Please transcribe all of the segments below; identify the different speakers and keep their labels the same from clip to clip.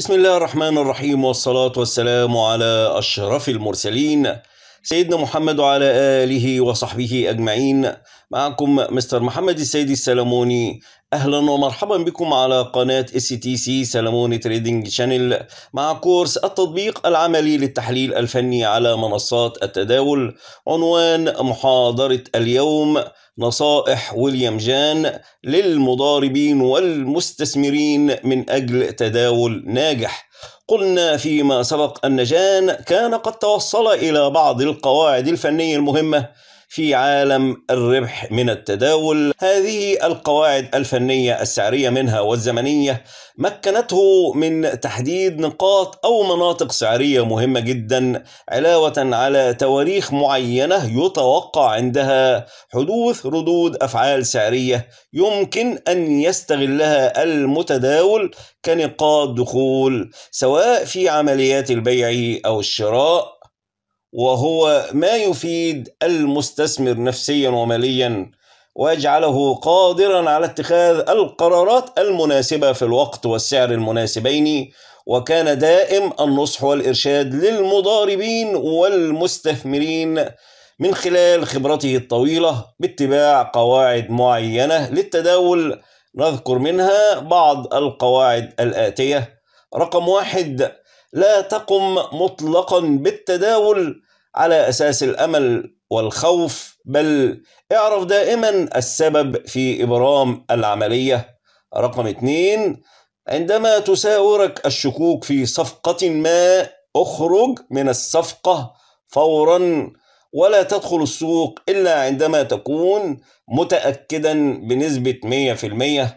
Speaker 1: بسم الله الرحمن الرحيم والصلاة والسلام على أشرف المرسلين سيدنا محمد وعلى آله وصحبه أجمعين معكم مستر محمد السيد السلموني اهلا ومرحبا بكم على قناه اس تي سي سلمون تريدنج شانل مع كورس التطبيق العملي للتحليل الفني على منصات التداول عنوان محاضره اليوم نصائح ويليام جان للمضاربين والمستثمرين من اجل تداول ناجح قلنا فيما سبق ان جان كان قد توصل الى بعض القواعد الفنيه المهمه في عالم الربح من التداول هذه القواعد الفنية السعرية منها والزمنية مكنته من تحديد نقاط أو مناطق سعرية مهمة جدا علاوة على تواريخ معينة يتوقع عندها حدوث ردود أفعال سعرية يمكن أن يستغلها المتداول كنقاط دخول سواء في عمليات البيع أو الشراء وهو ما يفيد المستثمر نفسيا وماليا ويجعله قادرا على اتخاذ القرارات المناسبه في الوقت والسعر المناسبين وكان دائم النصح والارشاد للمضاربين والمستثمرين من خلال خبرته الطويله باتباع قواعد معينه للتداول نذكر منها بعض القواعد الاتيه رقم واحد لا تقم مطلقا بالتداول على أساس الأمل والخوف بل اعرف دائما السبب في إبرام العملية رقم اثنين عندما تساورك الشكوك في صفقة ما اخرج من الصفقة فورا ولا تدخل السوق إلا عندما تكون متأكدا بنسبة 100%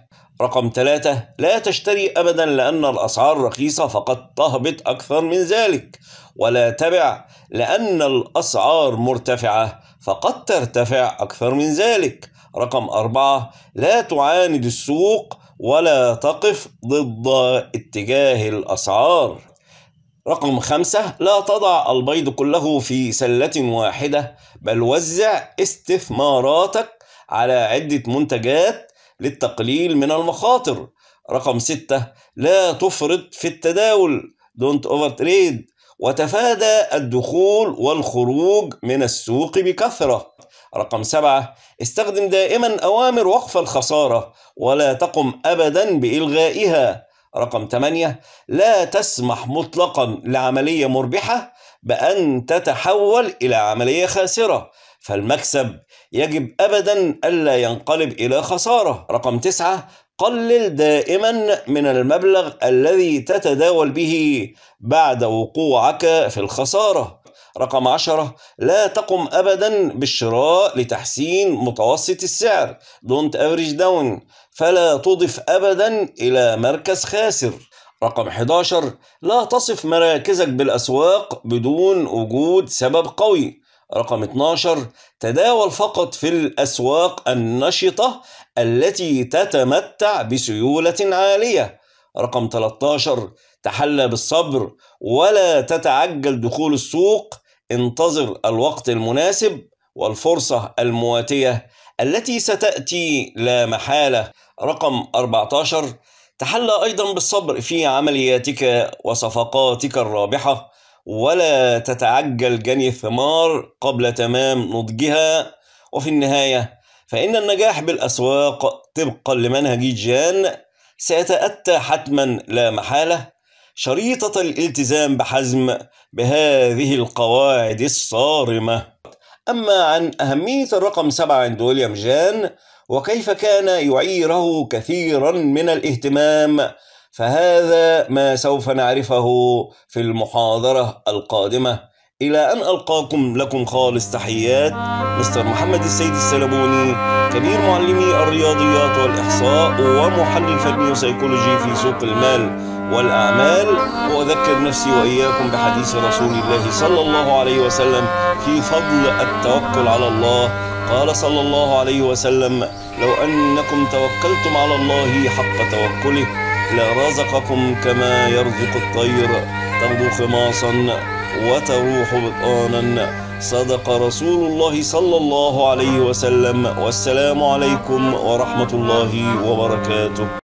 Speaker 1: رقم ثلاثة لا تشتري أبدا لأن الأسعار رخيصة فقد تهبط أكثر من ذلك ولا تبع لأن الأسعار مرتفعة فقد ترتفع أكثر من ذلك رقم أربعة لا تعاند السوق ولا تقف ضد اتجاه الأسعار رقم خمسة لا تضع البيض كله في سلة واحدة بل وزع استثماراتك على عدة منتجات للتقليل من المخاطر رقم ستة لا تفرط في التداول don't over trade وتفادى الدخول والخروج من السوق بكثرة رقم سبعة استخدم دائما أوامر وقف الخسارة ولا تقم أبدا بإلغائها رقم ثمانية لا تسمح مطلقا لعملية مربحة بأن تتحول إلى عملية خاسرة فالمكسب يجب أبدا ألا ينقلب إلى خسارة رقم تسعة قلل دائما من المبلغ الذي تتداول به بعد وقوعك في الخسارة رقم عشرة لا تقم أبدا بالشراء لتحسين متوسط السعر don't average down فلا تضف أبدا إلى مركز خاسر رقم 11 لا تصف مراكزك بالأسواق بدون وجود سبب قوي رقم 12 تداول فقط في الأسواق النشطة التي تتمتع بسيولة عالية رقم 13 تحلى بالصبر ولا تتعجل دخول السوق انتظر الوقت المناسب والفرصة المواتية التي ستأتي لا محالة رقم 14 تحلى أيضا بالصبر في عملياتك وصفقاتك الرابحة ولا تتعجل جني الثمار قبل تمام نضجها وفي النهاية فإن النجاح بالأسواق طبقا لمنهج جان سيتأتى حتما لا محالة شريطة الالتزام بحزم بهذه القواعد الصارمة أما عن أهمية الرقم سبعة عند ويليام جان وكيف كان يعيره كثيرا من الاهتمام فهذا ما سوف نعرفه في المحاضرة القادمة إلى أن ألقاكم لكم خالص تحيات مستر محمد السيد السلبوني كبير معلمي الرياضيات والإحصاء ومحلل فني وسيكولوجي في سوق المال والأعمال وأذكر نفسي وإياكم بحديث رسول الله صلى الله عليه وسلم في فضل التوكل على الله قال صلى الله عليه وسلم لو أنكم توكلتم على الله حق توكله لرزقكم كما يرزق الطير تغدو خماصا وتروح بطانا صدق رسول الله صلى الله عليه وسلم والسلام عليكم ورحمة الله وبركاته